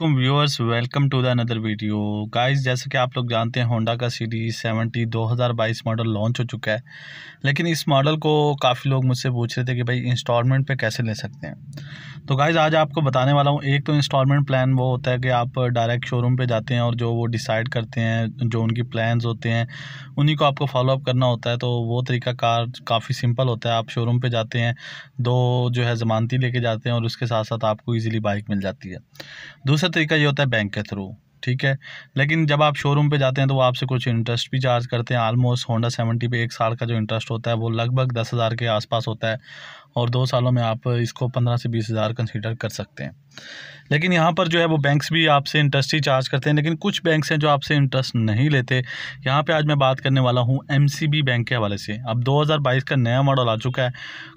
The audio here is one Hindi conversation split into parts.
viewers welcome to the another video guys जैसे कि आप लोग जानते हैं होंडा का सी डी सेवेंटी दो हज़ार बाईस मॉडल लॉन्च हो चुका है लेकिन इस मॉडल को काफ़ी लोग मुझसे पूछ रहे थे कि भाई इंस्टॉलमेंट पे कैसे ले सकते हैं तो गाइस आज आपको बताने वाला हूँ एक तो इंस्टॉलमेंट प्लान वो होता है कि आप डायरेक्ट शोरूम पर जाते हैं और जो वो डिसाइड करते हैं जो उनकी प्लान होते हैं उन्हीं को आपको फॉलोअप करना होता है तो वो तरीका कार काफ़ी सिंपल होता है आप शोरूम पर जाते हैं दो जो है ज़मानती लेके जाते हैं और उसके साथ साथ आपको ईजिली बाइक मिल जाती है दूसरा तरीका ये होता है बैंक के थ्रू ठीक है लेकिन जब आप शोरूम पे जाते हैं तो वो आपसे कुछ इंटरेस्ट भी चार्ज करते हैं आलमोस्ट होंडा सेवेंटी पे एक साल का जो इंटरेस्ट होता है वो लगभग दस हज़ार के आसपास होता है और दो सालों में आप इसको पंद्रह से बीस हज़ार कंसिडर कर सकते हैं लेकिन यहाँ पर जो है वो बैंक्स भी आपसे इंटरेस्ट ही चार्ज करते हैं लेकिन कुछ बैंक्स हैं जो आपसे इंटरेस्ट नहीं लेते यहाँ पे आज मैं बात करने वाला हूँ एमसीबी बैंक के हवाले से अब 2022 का नया मॉडल आ चुका है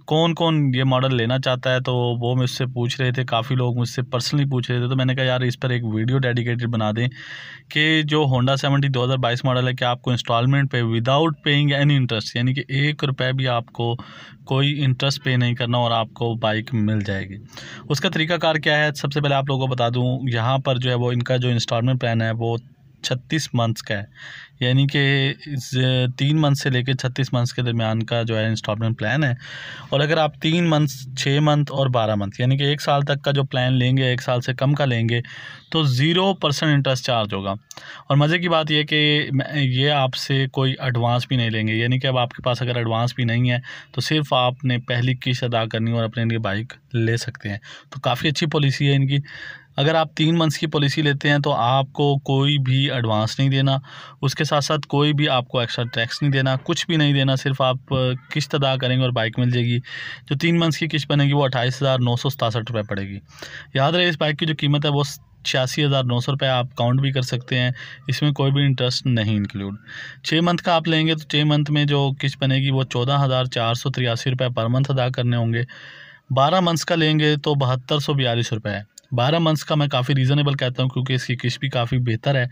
कौन कौन ये मॉडल लेना चाहता है तो वो मुझसे पूछ रहे थे काफ़ी लोग मुझसे पर्सनली पूछ रहे थे तो मैंने कहा यार इस पर एक वीडियो डेडिकेटेड बना दें कि जो होंडा सेवेंटी दो मॉडल है कि आपको इंस्टॉलमेंट पे विदाउट पेइंग एनी इंटरेस्ट यानी कि एक रुपये भी आपको कोई इंटरेस्ट पे नहीं करना और आपको बाइक मिल जाएगी उसका तरीकाकार क्या है सबसे पहले आप लोगों को बता दूं यहाँ पर जो है वो इनका जो इंस्टॉलमेंट प्लान है वो छत्तीस मंथ्स का है यानी कि इस तीन मंथ से लेकर छत्तीस मंथ्स के दरमियान का जो है इंस्टॉलमेंट प्लान है और अगर आप तीन मंथ्स छः मंथ और बारह मंथ यानी कि एक साल तक का जो प्लान लेंगे एक साल से कम का लेंगे तो ज़ीरो परसेंट इंटरेस्ट चार्ज होगा और मज़े की बात यह कि ये आपसे कोई एडवांस भी नहीं लेंगे यानी कि अब आपके पास अगर एडवांस भी नहीं है तो सिर्फ आपने पहली किश्त अदा करनी और अपने लिए बाइक ले सकते हैं तो काफ़ी अच्छी पॉलिसी है इनकी अगर आप तीन मंथ्स की पॉलिसी लेते हैं तो आपको कोई भी एडवांस नहीं देना उसके साथ साथ कोई भी आपको एक्स्ट्रा टैक्स नहीं देना कुछ भी नहीं देना सिर्फ आप किस्त अदा करेंगे और बाइक मिल जाएगी जो तीन मंथ्स की किस्त बनेगी वो अट्ठाईस हज़ार नौ सौ सतासठ रुपये पड़ेगी याद रहे इस बाइक की जो कीमत है वो छियासी हज़ार नौ सौ रुपये आप काउंट भी कर सकते हैं इसमें कोई भी इंटरेस्ट नहीं इंक्लूड छः मंथ का आप लेंगे तो छः मंथ में जो किस्त बनेगी वो चौदह हज़ार चार सौ तिरासी रुपये पर मंथ अदा करने होंगे बारह मंथ्स का लेंगे तो बहत्तर सौ बयालीस रुपये है बारह मंथ्स का मैं काफ़ी रीज़नेबल कहता हूँ क्योंकि इसकी किश्त भी काफ़ी बेहतर है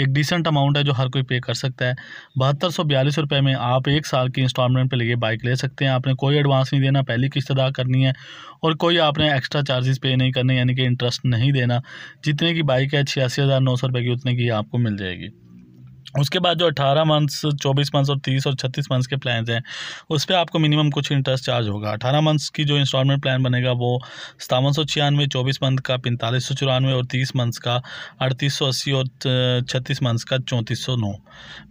एक डिसेंट अमाउंट है जो हर कोई पे कर सकता है बहत्तर सौ बयालीस रुपये में आप एक साल की इंस्टॉलमेंट पर लेके बाइक ले सकते हैं आपने कोई एडवांस नहीं देना पहली किस्त अदा करनी है और कोई आपने एक्स्ट्रा चार्जेस पे नहीं करने यानी कि इंटरेस्ट नहीं देना जितने की बाइक है छियासी हज़ार नौ सौ रुपये की उतने की आपको मिल जाएगी उसके बाद जो 18 मंथ्स 24 मंथ्स और 30 और 36 मंथ्स के प्लान्स हैं उस पर आपको मिनिमम कुछ इंटरेस्ट चार्ज होगा 18 मंथ्स की जो इंस्टॉलमेंट प्लान बनेगा वो सतावन सौ छियानवे चौबीस मंथ का पैंतालीस सौ चौरानवे और 30 मंथ्स का अड़तीस सौ अस्सी और 36 मंथ्स का चौंतीस सौ नौ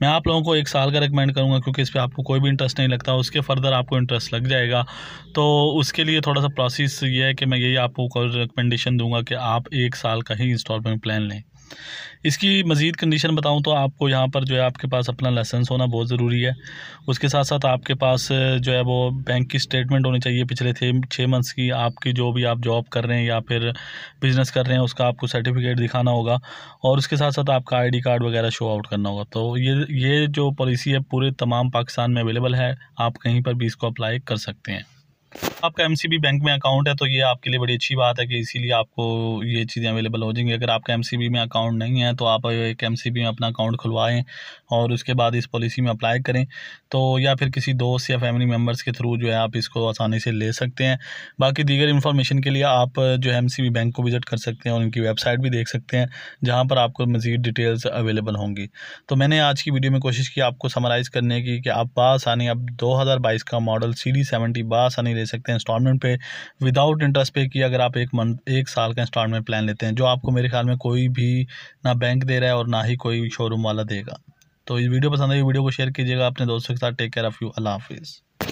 मैं आप लोगों को एक साल का रिकमेंड करूँगा क्योंकि इस पर आपको कोई भी इंटरेस्ट नहीं लगता उसके फर्दर आपको इंटरेस्ट लग जाएगा तो उसके लिए थोड़ा सा प्रोसेस ये है कि मैं यही आपको रिकमेंडेशन दूँगा कि आप एक साल का ही इंस्टॉलमेंट प्लान लें इसकी मज़ीद कंडीशन बताऊँ तो आपको यहाँ पर जो है आपके पास अपना लाइसेंस होना बहुत ज़रूरी है उसके साथ साथ आपके पास जो है वो बैंक की स्टेटमेंट होनी चाहिए पिछले थे छः मंथ्स की आपकी जो भी आप जॉब कर रहे हैं या फिर बिज़नेस कर रहे हैं उसका आपको सर्टिफिकेट दिखाना होगा और उसके साथ साथ आपका आईडी कार्ड वगैरह शो आउट करना होगा तो ये ये जो पॉलिसी है पूरे तमाम पाकिस्तान में अवेलेबल है आप कहीं पर भी इसको अप्लाई कर सकते हैं आपका एम बैंक में अकाउंट है तो ये आपके लिए बड़ी अच्छी बात है कि इसीलिए आपको ये चीज़ें अवेलेबल हो जाएंगी अगर आपका एम में अकाउंट नहीं है तो आप एक एम में अपना अकाउंट खुलवाएँ और उसके बाद इस पॉलिसी में अप्लाई करें तो या फिर किसी दोस्त या फैमिली मेम्बर्स के थ्रू जो है आप इसको आसानी से ले सकते हैं बाकी दीगर इन्फॉर्मेशन के लिए आप जो है एम बैंक को विज़िट कर सकते हैं और उनकी वेबसाइट भी देख सकते हैं जहाँ पर आपको मज़ीद डिटेल्स अवेलेबल होंगी तो मैंने आज की वीडियो में कोशिश की आपको समराइज़ करने की कि आप बासानी अब दो का मॉडल सी डी सेवेंटी बासानी ले सकते हैं हैं इंस्टॉलमेंट पे विदाउट इंटरेस्ट पे कि अगर आप एक मंथ एक साल का इंस्टॉलमेंट प्लान लेते हैं जो आपको मेरे ख्याल में कोई भी ना बैंक दे रहा है और ना ही कोई शोरूम वाला देगा तो ये वीडियो पसंद आई वीडियो को शेयर कीजिएगा अपने दोस्तों के साथ टेक केयर ऑफ़ यू अल्लाह हाफिज़